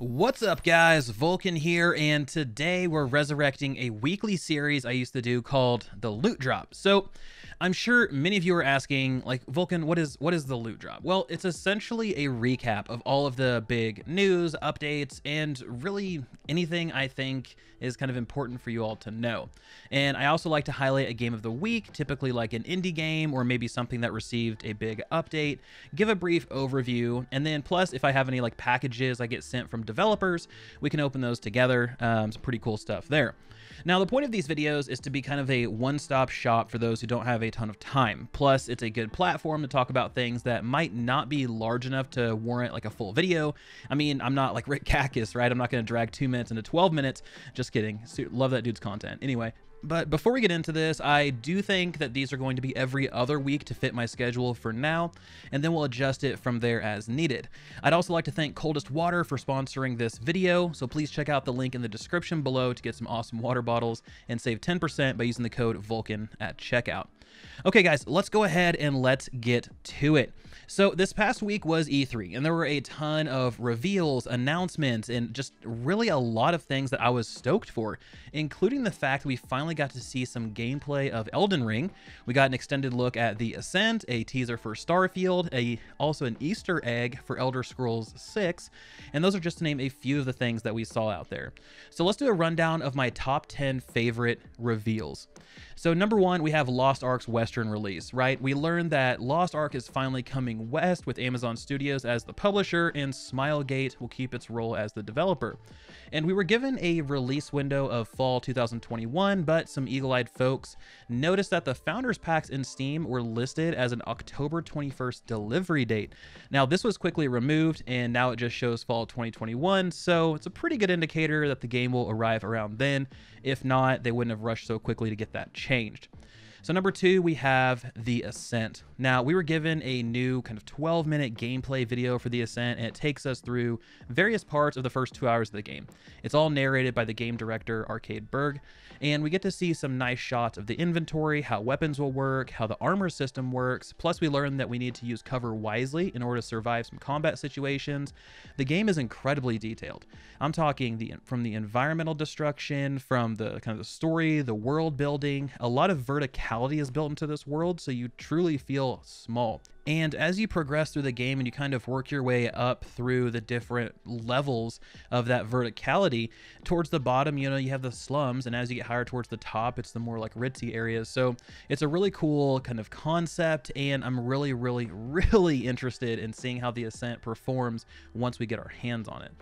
What's up, guys? Vulcan here, and today we're resurrecting a weekly series I used to do called The Loot Drop. So, I'm sure many of you are asking, like, Vulcan, what is what is the loot drop? Well, it's essentially a recap of all of the big news, updates, and really anything I think is kind of important for you all to know. And I also like to highlight a game of the week, typically like an indie game or maybe something that received a big update, give a brief overview, and then plus if I have any like packages I get sent from developers, we can open those together. Um, some pretty cool stuff there. Now, the point of these videos is to be kind of a one-stop shop for those who don't have a ton of time. Plus, it's a good platform to talk about things that might not be large enough to warrant like a full video. I mean, I'm not like Rick Kakis, right? I'm not going to drag two minutes into 12 minutes. Just kidding. love that dude's content. Anyway, but before we get into this, I do think that these are going to be every other week to fit my schedule for now, and then we'll adjust it from there as needed. I'd also like to thank Coldest Water for sponsoring this video, so please check out the link in the description below to get some awesome water bottles and save 10% by using the code VULCAN at checkout. Okay guys, let's go ahead and let's get to it. So this past week was E3, and there were a ton of reveals, announcements, and just really a lot of things that I was stoked for, including the fact we finally got to see some gameplay of Elden Ring. We got an extended look at The Ascent, a teaser for Starfield, a also an Easter egg for Elder Scrolls 6, and those are just to name a few of the things that we saw out there. So let's do a rundown of my top 10 favorite reveals. So number one, we have Lost Ark's Western release, right? We learned that Lost Ark is finally coming west with Amazon Studios as the publisher and Smilegate will keep its role as the developer. And we were given a release window of fall 2021, but some eagle-eyed folks noticed that the founders packs in Steam were listed as an October 21st delivery date. Now this was quickly removed and now it just shows fall 2021, so it's a pretty good indicator that the game will arrive around then. If not, they wouldn't have rushed so quickly to get that changed. So number two, we have The Ascent. Now, we were given a new kind of 12-minute gameplay video for The Ascent, and it takes us through various parts of the first two hours of the game. It's all narrated by the game director, Arcade Berg, and we get to see some nice shots of the inventory, how weapons will work, how the armor system works, plus we learn that we need to use cover wisely in order to survive some combat situations. The game is incredibly detailed. I'm talking the, from the environmental destruction, from the kind of the story, the world building, a lot of verticality physicality is built into this world, so you truly feel small. And as you progress through the game and you kind of work your way up through the different levels of that verticality, towards the bottom, you know, you have the slums. And as you get higher towards the top, it's the more like ritzy areas. So it's a really cool kind of concept. And I'm really, really, really interested in seeing how the Ascent performs once we get our hands on it.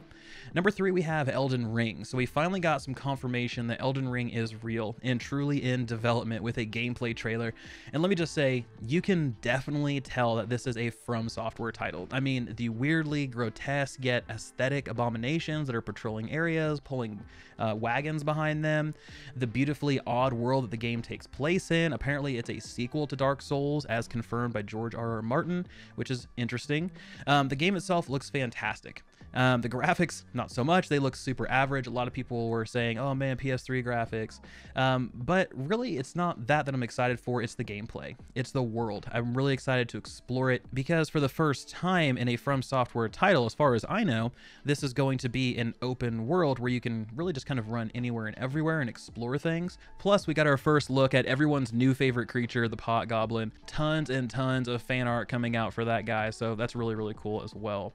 Number three, we have Elden Ring. So we finally got some confirmation that Elden Ring is real and truly in development with a gameplay trailer. And let me just say, you can definitely tell that this is a From Software title. I mean, the weirdly grotesque yet aesthetic abominations that are patrolling areas, pulling uh, wagons behind them, the beautifully odd world that the game takes place in. Apparently, it's a sequel to Dark Souls, as confirmed by George R. R. Martin, which is interesting. Um, the game itself looks fantastic. Um, the graphics, not so much. They look super average. A lot of people were saying, oh man, PS3 graphics. Um, but really, it's not that that I'm excited for. It's the gameplay, it's the world. I'm really excited to explore it because for the first time in a From Software title, as far as I know, this is going to be an open world where you can really just kind of run anywhere and everywhere and explore things. Plus, we got our first look at everyone's new favorite creature, the Pot Goblin. Tons and tons of fan art coming out for that guy, so that's really, really cool as well.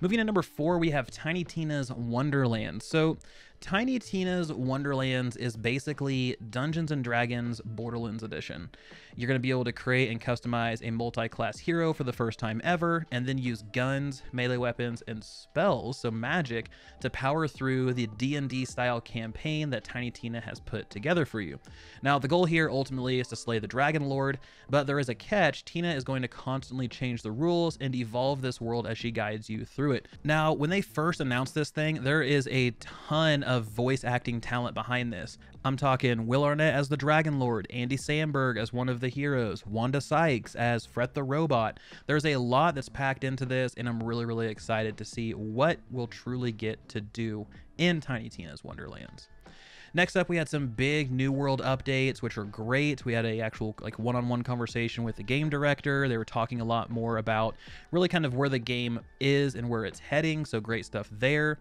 Moving to number four, we have Tiny Tina's Wonderland. So Tiny Tina's Wonderlands is basically Dungeons and Dragons Borderlands Edition. You're going to be able to create and customize a multi class hero for the first time ever, and then use guns, melee weapons, and spells, so magic, to power through the D&D style campaign that Tiny Tina has put together for you. Now, the goal here ultimately is to slay the Dragon Lord, but there is a catch. Tina is going to constantly change the rules and evolve this world as she guides you through it. Now, when they first announced this thing, there is a ton of of voice acting talent behind this. I'm talking Will Arnett as the Dragon Lord, Andy Samberg as one of the heroes, Wanda Sykes as Fret the Robot. There's a lot that's packed into this, and I'm really, really excited to see what we'll truly get to do in Tiny Tina's Wonderlands. Next up, we had some big New World updates, which are great. We had a actual like one-on-one -on -one conversation with the game director. They were talking a lot more about really kind of where the game is and where it's heading. So great stuff there.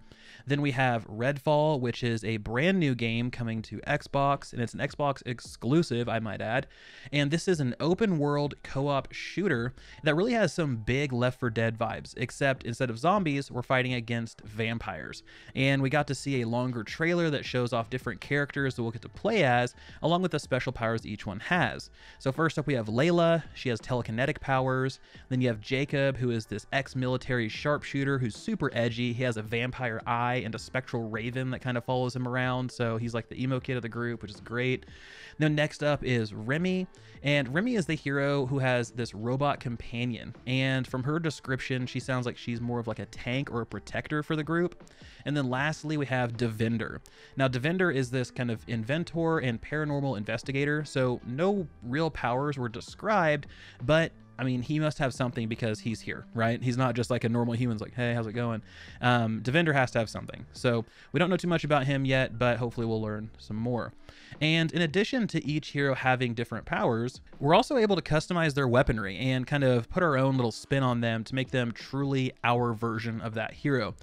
Then we have Redfall, which is a brand new game coming to Xbox, and it's an Xbox exclusive, I might add. And this is an open world co-op shooter that really has some big Left 4 Dead vibes, except instead of zombies, we're fighting against vampires. And we got to see a longer trailer that shows off different characters that we'll get to play as, along with the special powers each one has. So first up we have Layla, she has telekinetic powers. Then you have Jacob, who is this ex-military sharpshooter who's super edgy. He has a vampire eye and a spectral raven that kind of follows him around, so he's like the emo kid of the group, which is great. Then next up is Remy, and Remy is the hero who has this robot companion. And from her description, she sounds like she's more of like a tank or a protector for the group. And then lastly, we have Devinder. Now, Devinder is this kind of inventor and paranormal investigator, so no real powers were described, but I mean, he must have something because he's here, right? He's not just like a normal human's like, hey, how's it going? Um, Devender has to have something. So we don't know too much about him yet, but hopefully we'll learn some more. And in addition to each hero having different powers, we're also able to customize their weaponry and kind of put our own little spin on them to make them truly our version of that hero.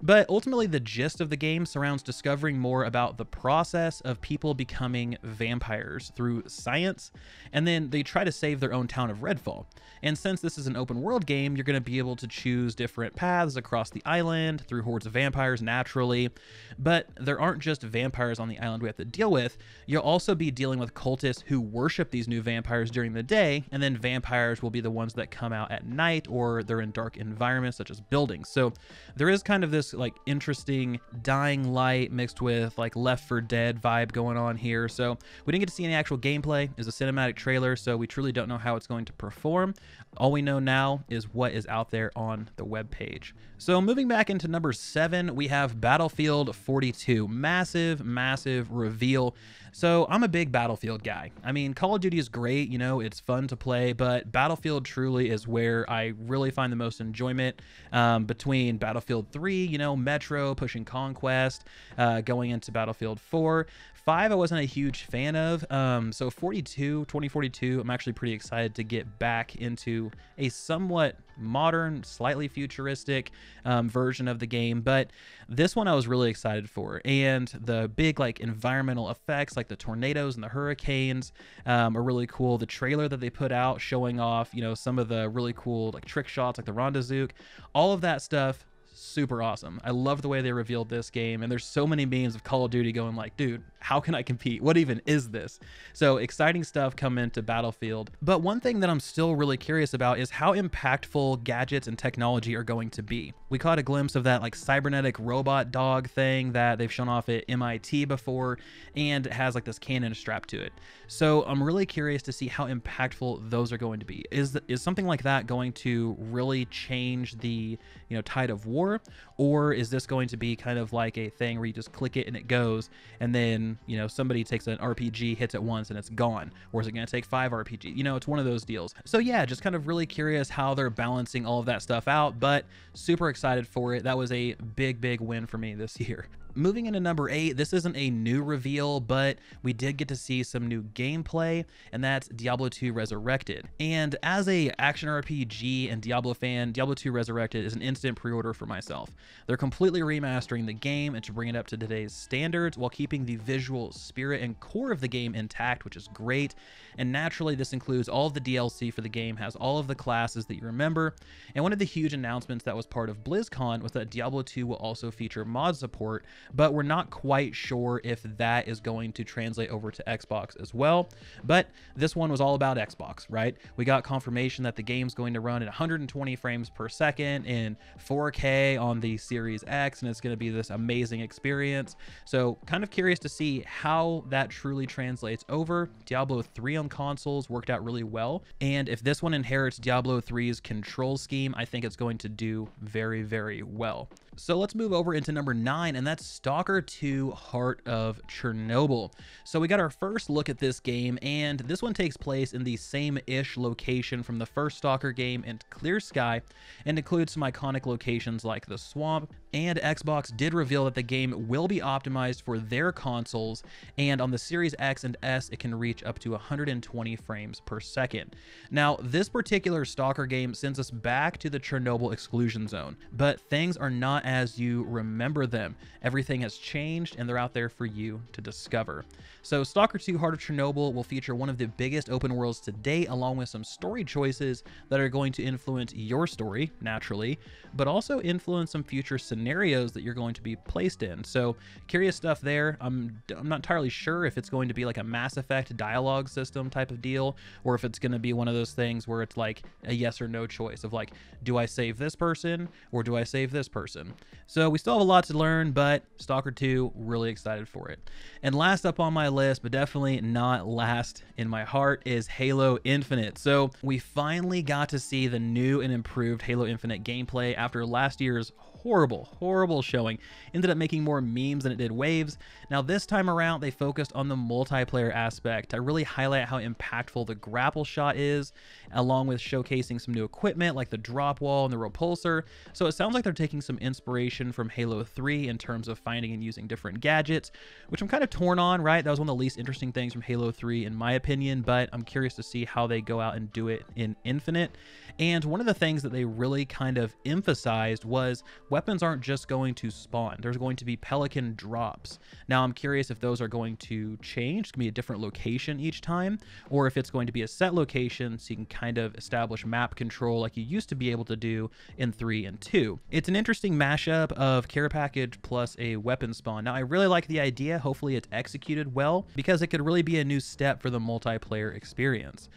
But ultimately, the gist of the game surrounds discovering more about the process of people becoming vampires through science, and then they try to save their own town of Redfall. And since this is an open world game, you're going to be able to choose different paths across the island through hordes of vampires naturally. But there aren't just vampires on the island we have to deal with. You'll also be dealing with cultists who worship these new vampires during the day, and then vampires will be the ones that come out at night or they're in dark environments such as buildings. So there is kind of this like interesting dying light mixed with like Left for Dead vibe going on here. So we didn't get to see any actual gameplay. It's a cinematic trailer, so we truly don't know how it's going to perform. All we know now is what is out there on the web page. So moving back into number seven, we have Battlefield 42. Massive, massive reveal. So I'm a big Battlefield guy. I mean, Call of Duty is great, you know, it's fun to play, but Battlefield truly is where I really find the most enjoyment um, between Battlefield 3, you know, Metro, pushing Conquest, uh, going into Battlefield 4. 5 I wasn't a huge fan of, um, so 42, 2042, I'm actually pretty excited to get back into a somewhat modern, slightly futuristic um, version of the game. But this one I was really excited for, and the big like environmental effects, like the tornadoes and the hurricanes, um, are really cool. The trailer that they put out showing off, you know, some of the really cool like trick shots, like the Rondazook, all of that stuff super awesome. I love the way they revealed this game, and there's so many memes of Call of Duty going like, dude, how can I compete? What even is this? So exciting stuff come into Battlefield. But one thing that I'm still really curious about is how impactful gadgets and technology are going to be. We caught a glimpse of that like cybernetic robot dog thing that they've shown off at MIT before and it has like this cannon strapped to it. So I'm really curious to see how impactful those are going to be. Is is something like that going to really change the, you know, tide of war or is this going to be kind of like a thing where you just click it and it goes and then you know somebody takes an RPG, hits it once, and it's gone? Or is it going to take five RPG? You know, it's one of those deals. So yeah, just kind of really curious how they're balancing all of that stuff out, but super excited for it. That was a big, big win for me this year. Moving into number eight, this isn't a new reveal, but we did get to see some new gameplay, and that's Diablo 2 Resurrected. And as a action RPG and Diablo fan, Diablo 2 Resurrected is an instant pre-order for myself. They're completely remastering the game and to bring it up to today's standards while keeping the visual spirit and core of the game intact, which is great. And naturally, this includes all of the DLC for the game, has all of the classes that you remember. And one of the huge announcements that was part of BlizzCon was that Diablo 2 will also feature mod support, but we're not quite sure if that is going to translate over to Xbox as well. But this one was all about Xbox, right? We got confirmation that the game's going to run at 120 frames per second in 4K on the Series X, and it's going to be this amazing experience. So, kind of curious to see how that truly translates over. Diablo 3 on consoles worked out really well, and if this one inherits Diablo 3's control scheme, I think it's going to do very, very well. So let's move over into number nine, and that's Stalker 2 Heart of Chernobyl. So we got our first look at this game, and this one takes place in the same-ish location from the first Stalker game and Clear Sky, and includes some iconic locations like the swamp, and Xbox did reveal that the game will be optimized for their consoles, and on the Series X and S, it can reach up to 120 frames per second. Now, this particular Stalker game sends us back to the Chernobyl exclusion zone, but things are not as you remember them. Everything has changed and they're out there for you to discover. So Stalker 2 Heart of Chernobyl will feature one of the biggest open worlds to date along with some story choices that are going to influence your story, naturally, but also influence some future scenarios that you're going to be placed in. So curious stuff there. I'm, I'm not entirely sure if it's going to be like a Mass Effect dialogue system type of deal or if it's going to be one of those things where it's like a yes or no choice of like, do I save this person or do I save this person? So we still have a lot to learn, but Stalker 2, really excited for it. And last up on my list, but definitely not last in my heart, is Halo Infinite. So we finally got to see the new and improved Halo Infinite gameplay after last year's horrible, horrible showing. Ended up making more memes than it did waves. Now this time around, they focused on the multiplayer aspect. I really highlight how impactful the grapple shot is, along with showcasing some new equipment like the drop wall and the repulsor. So it sounds like they're taking some inspiration from Halo 3 in terms of finding and using different gadgets, which I'm kind of torn on, right? That was one of the least interesting things from Halo 3 in my opinion, but I'm curious to see how they go out and do it in Infinite. And one of the things that they really kind of emphasized was weapons aren't just going to spawn. There's going to be pelican drops. Now I'm curious if those are going to change. It's going to be a different location each time, or if it's going to be a set location so you can kind of establish map control like you used to be able to do in 3 and 2. It's an interesting mashup of care package plus a weapon spawn. Now I really like the idea. Hopefully it's executed well because it could really be a new step for the multiplayer experience.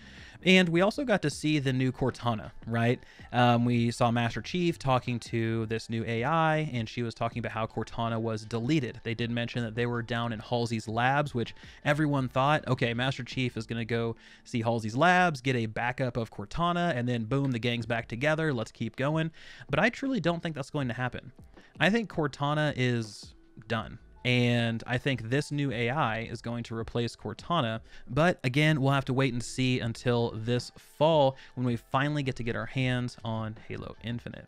And we also got to see the new Cortana, right? Um, we saw Master Chief talking to this new AI, and she was talking about how Cortana was deleted. They did mention that they were down in Halsey's labs, which everyone thought, okay, Master Chief is going to go see Halsey's labs, get a backup of Cortana, and then boom, the gang's back together. Let's keep going. But I truly don't think that's going to happen. I think Cortana is done. And I think this new AI is going to replace Cortana. But again, we'll have to wait and see until this fall when we finally get to get our hands on Halo Infinite.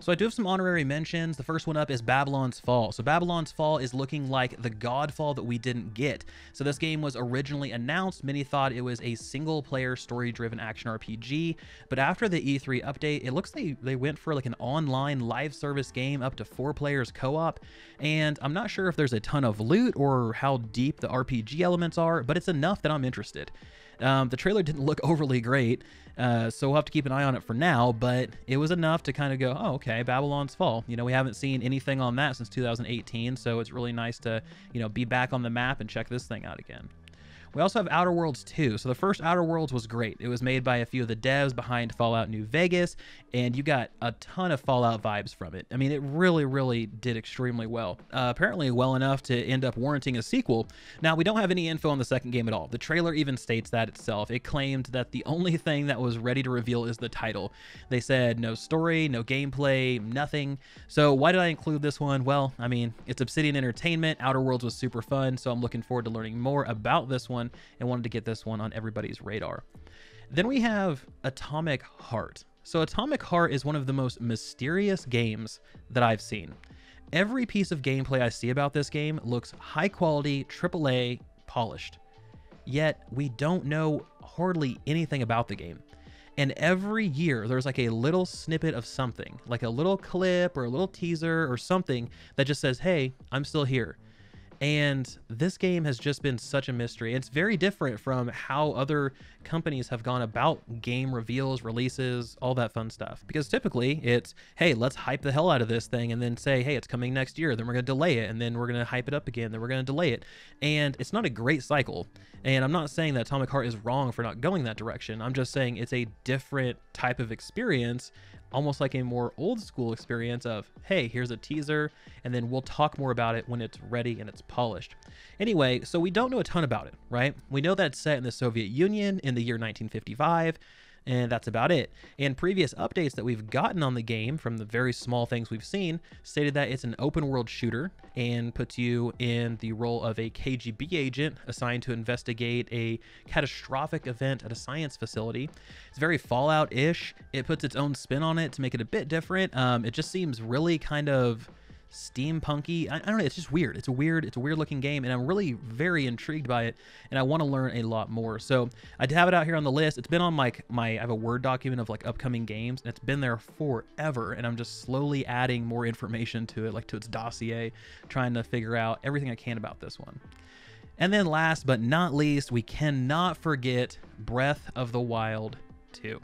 So I do have some honorary mentions. The first one up is Babylon's Fall. So Babylon's Fall is looking like the Godfall that we didn't get. So this game was originally announced. Many thought it was a single player story driven action RPG. But after the E3 update, it looks like they went for like an online live service game up to four players co-op. And I'm not sure if there's a ton of loot or how deep the RPG elements are, but it's enough that I'm interested. Um, the trailer didn't look overly great, uh, so we'll have to keep an eye on it for now, but it was enough to kind of go, oh, okay, Babylon's Fall. You know, we haven't seen anything on that since 2018, so it's really nice to, you know, be back on the map and check this thing out again. We also have Outer Worlds 2. So the first Outer Worlds was great. It was made by a few of the devs behind Fallout New Vegas, and you got a ton of Fallout vibes from it. I mean, it really, really did extremely well. Uh, apparently, well enough to end up warranting a sequel. Now, we don't have any info on the second game at all. The trailer even states that itself. It claimed that the only thing that was ready to reveal is the title. They said no story, no gameplay, nothing. So why did I include this one? Well, I mean, it's Obsidian Entertainment. Outer Worlds was super fun, so I'm looking forward to learning more about this one one and wanted to get this one on everybody's radar. Then we have Atomic Heart. So, Atomic Heart is one of the most mysterious games that I've seen. Every piece of gameplay I see about this game looks high quality, AAA, polished. Yet, we don't know hardly anything about the game. And every year, there's like a little snippet of something, like a little clip or a little teaser or something that just says, hey, I'm still here. And this game has just been such a mystery. It's very different from how other companies have gone about game reveals, releases, all that fun stuff. Because typically it's, hey, let's hype the hell out of this thing and then say, hey, it's coming next year. Then we're going to delay it. And then we're going to hype it up again. Then we're going to delay it. And it's not a great cycle. And I'm not saying that Atomic Heart is wrong for not going that direction. I'm just saying it's a different type of experience almost like a more old school experience of, hey, here's a teaser, and then we'll talk more about it when it's ready and it's polished. Anyway, so we don't know a ton about it, right? We know that it's set in the Soviet Union in the year 1955. And that's about it. And previous updates that we've gotten on the game from the very small things we've seen stated that it's an open world shooter and puts you in the role of a KGB agent assigned to investigate a catastrophic event at a science facility. It's very Fallout ish. It puts its own spin on it to make it a bit different. Um, it just seems really kind of steampunky. I, I, don't know. It's just weird. It's a weird. It's a weird looking game, and I'm really very intrigued by it, and I want to learn a lot more. So I have it out here on the list. It's been on my my. I have a Word document of like upcoming games, and it's been there forever. And I'm just slowly adding more information to it, like to its dossier, trying to figure out everything I can about this one. And then last but not least, we cannot forget Breath of the Wild 2.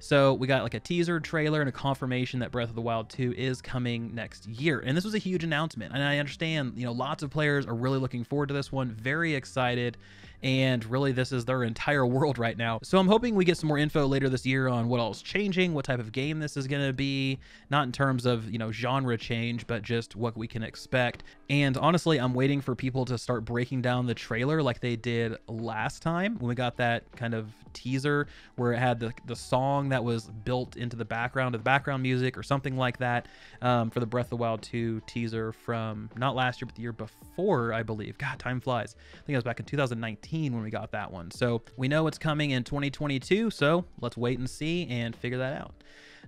So we got like a teaser trailer and a confirmation that Breath of the Wild 2 is coming next year. And this was a huge announcement. And I understand, you know, lots of players are really looking forward to this one, very excited and really this is their entire world right now. So I'm hoping we get some more info later this year on what all's changing, what type of game this is going to be, not in terms of, you know, genre change, but just what we can expect. And honestly, I'm waiting for people to start breaking down the trailer like they did last time when we got that kind of teaser where it had the, the song that was built into the background of the background music or something like that um, for the Breath of the Wild 2 teaser from not last year, but the year before, I believe. God, time flies. I think it was back in 2019 2019 when we got that one. So we know it's coming in 2022. So let's wait and see and figure that out.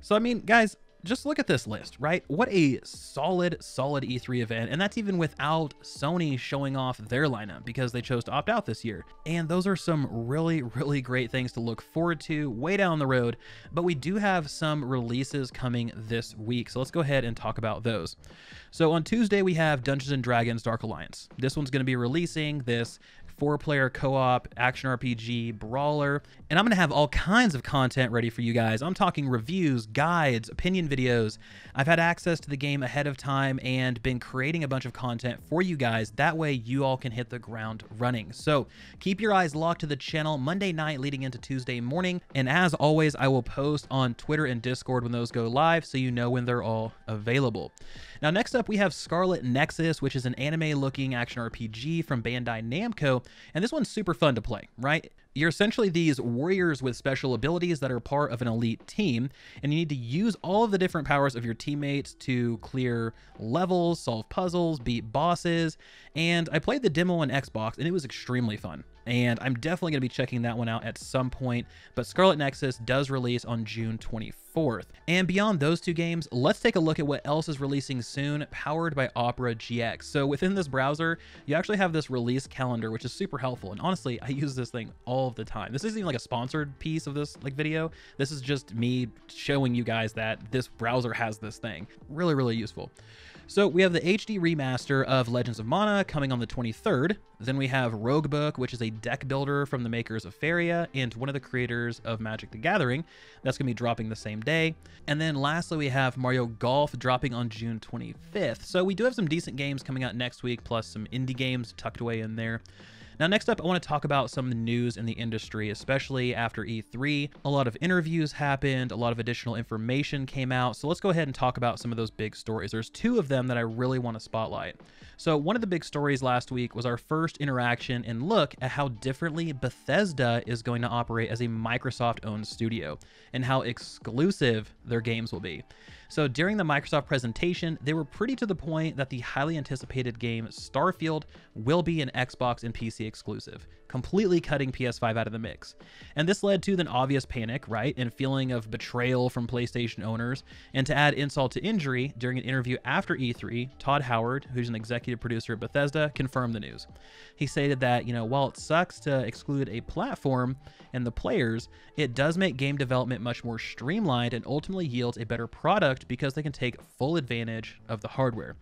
So, I mean, guys, just look at this list, right? What a solid, solid E3 event. And that's even without Sony showing off their lineup because they chose to opt out this year. And those are some really, really great things to look forward to way down the road. But we do have some releases coming this week. So let's go ahead and talk about those. So on Tuesday, we have Dungeons and Dragons Dark Alliance. This one's going to be releasing this four player co op, action RPG, brawler, and I'm going to have all kinds of content ready for you guys. I'm talking reviews, guides, opinion videos. I've had access to the game ahead of time and been creating a bunch of content for you guys. That way, you all can hit the ground running. So keep your eyes locked to the channel Monday night leading into Tuesday morning. And as always, I will post on Twitter and Discord when those go live so you know when they're all available. Now, next up, we have Scarlet Nexus, which is an anime-looking action RPG from Bandai Namco, and this one's super fun to play, right? You're essentially these warriors with special abilities that are part of an elite team, and you need to use all of the different powers of your teammates to clear levels, solve puzzles, beat bosses, and I played the demo on Xbox, and it was extremely fun and I'm definitely going to be checking that one out at some point. But Scarlet Nexus does release on June 24th. And beyond those two games, let's take a look at what else is releasing soon, powered by Opera GX. So within this browser, you actually have this release calendar, which is super helpful. And honestly, I use this thing all the time. This isn't even like a sponsored piece of this like video. This is just me showing you guys that this browser has this thing. Really, really useful. So we have the HD remaster of Legends of Mana coming on the 23rd. Then we have Rogue Book, which is a deck builder from the makers of Faria and one of the creators of Magic the Gathering. That's going to be dropping the same day. And then lastly, we have Mario Golf dropping on June 25th. So we do have some decent games coming out next week, plus some indie games tucked away in there. Now, next up, I want to talk about some of the news in the industry, especially after E3. A lot of interviews happened, a lot of additional information came out. So let's go ahead and talk about some of those big stories. There's two of them that I really want to spotlight. So one of the big stories last week was our first interaction and look at how differently Bethesda is going to operate as a Microsoft owned studio and how exclusive their games will be. So during the Microsoft presentation, they were pretty to the point that the highly anticipated game Starfield will be an Xbox and PC exclusive, completely cutting PS5 out of the mix. And this led to an obvious panic, right, and feeling of betrayal from PlayStation owners. And to add insult to injury, during an interview after E3, Todd Howard, who's an executive producer at Bethesda, confirmed the news. He stated that, you know, while it sucks to exclude a platform and the players, it does make game development much more streamlined and ultimately yields a better product product because they can take full advantage of the hardware.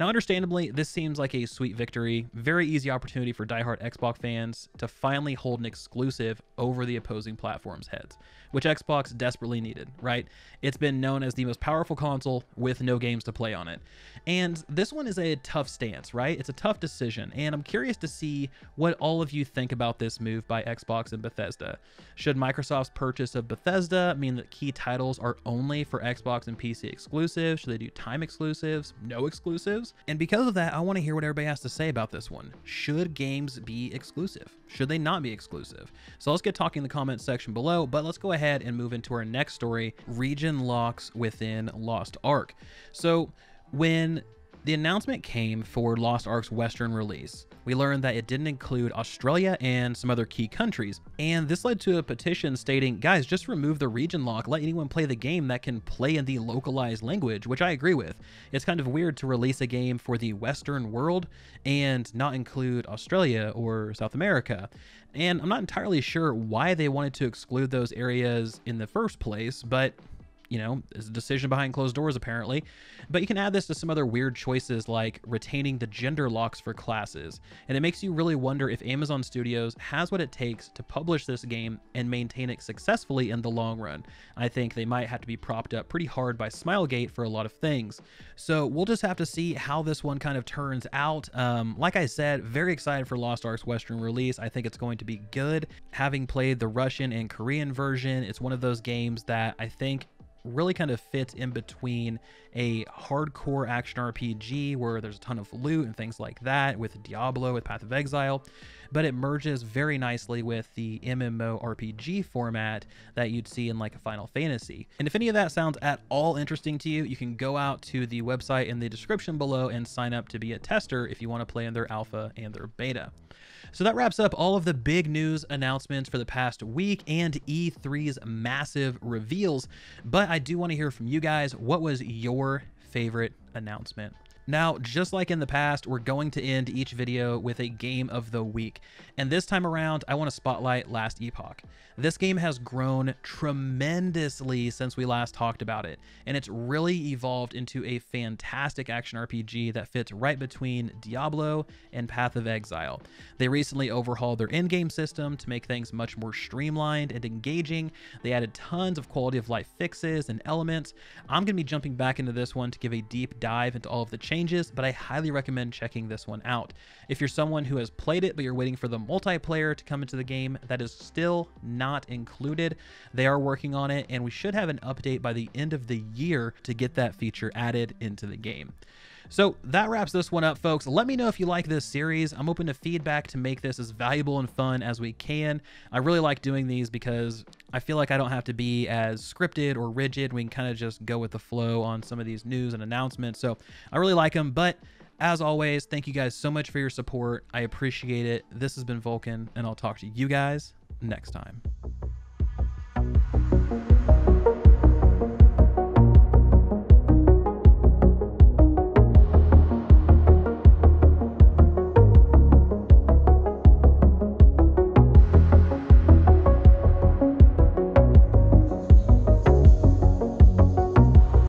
Now, understandably, this seems like a sweet victory, very easy opportunity for diehard Xbox fans to finally hold an exclusive over the opposing platform's heads, which Xbox desperately needed, right? It's been known as the most powerful console with no games to play on it. And this one is a tough stance, right? It's a tough decision, and I'm curious to see what all of you think about this move by Xbox and Bethesda. Should Microsoft's purchase of Bethesda mean that key titles are only for Xbox and PC? Exclusive? Should they do time exclusives? No exclusives? And because of that, I want to hear what everybody has to say about this one. Should games be exclusive? Should they not be exclusive? So let's get talking in the comments section below, but let's go ahead and move into our next story, region locks within Lost Ark. So when the announcement came for Lost Ark's Western release. We learned that it didn't include Australia and some other key countries, and this led to a petition stating, guys, just remove the region lock, let anyone play the game that can play in the localized language, which I agree with. It's kind of weird to release a game for the Western world and not include Australia or South America. And I'm not entirely sure why they wanted to exclude those areas in the first place, but you know, is a decision behind closed doors apparently. But you can add this to some other weird choices like retaining the gender locks for classes, and it makes you really wonder if Amazon Studios has what it takes to publish this game and maintain it successfully in the long run. I think they might have to be propped up pretty hard by Smilegate for a lot of things. So we'll just have to see how this one kind of turns out. Um, like I said, very excited for Lost Ark's Western release. I think it's going to be good. Having played the Russian and Korean version, it's one of those games that I think really kind of fits in between a hardcore action RPG where there's a ton of loot and things like that with Diablo, with Path of Exile, but it merges very nicely with the MMO RPG format that you'd see in like a Final Fantasy. And if any of that sounds at all interesting to you, you can go out to the website in the description below and sign up to be a tester if you want to play in their alpha and their beta. So that wraps up all of the big news announcements for the past week and E3's massive reveals. But I do want to hear from you guys. What was your favorite announcement now, just like in the past, we're going to end each video with a game of the week. And this time around, I want to spotlight Last Epoch. This game has grown tremendously since we last talked about it, and it's really evolved into a fantastic action RPG that fits right between Diablo and Path of Exile. They recently overhauled their in-game system to make things much more streamlined and engaging. They added tons of quality of life fixes and elements. I'm going to be jumping back into this one to give a deep dive into all of the changes changes, but I highly recommend checking this one out. If you're someone who has played it, but you're waiting for the multiplayer to come into the game, that is still not included. They are working on it, and we should have an update by the end of the year to get that feature added into the game. So that wraps this one up, folks. Let me know if you like this series. I'm open to feedback to make this as valuable and fun as we can. I really like doing these because I feel like I don't have to be as scripted or rigid. We can kind of just go with the flow on some of these news and announcements. So I really like them. But as always, thank you guys so much for your support. I appreciate it. This has been Vulcan, and I'll talk to you guys next time.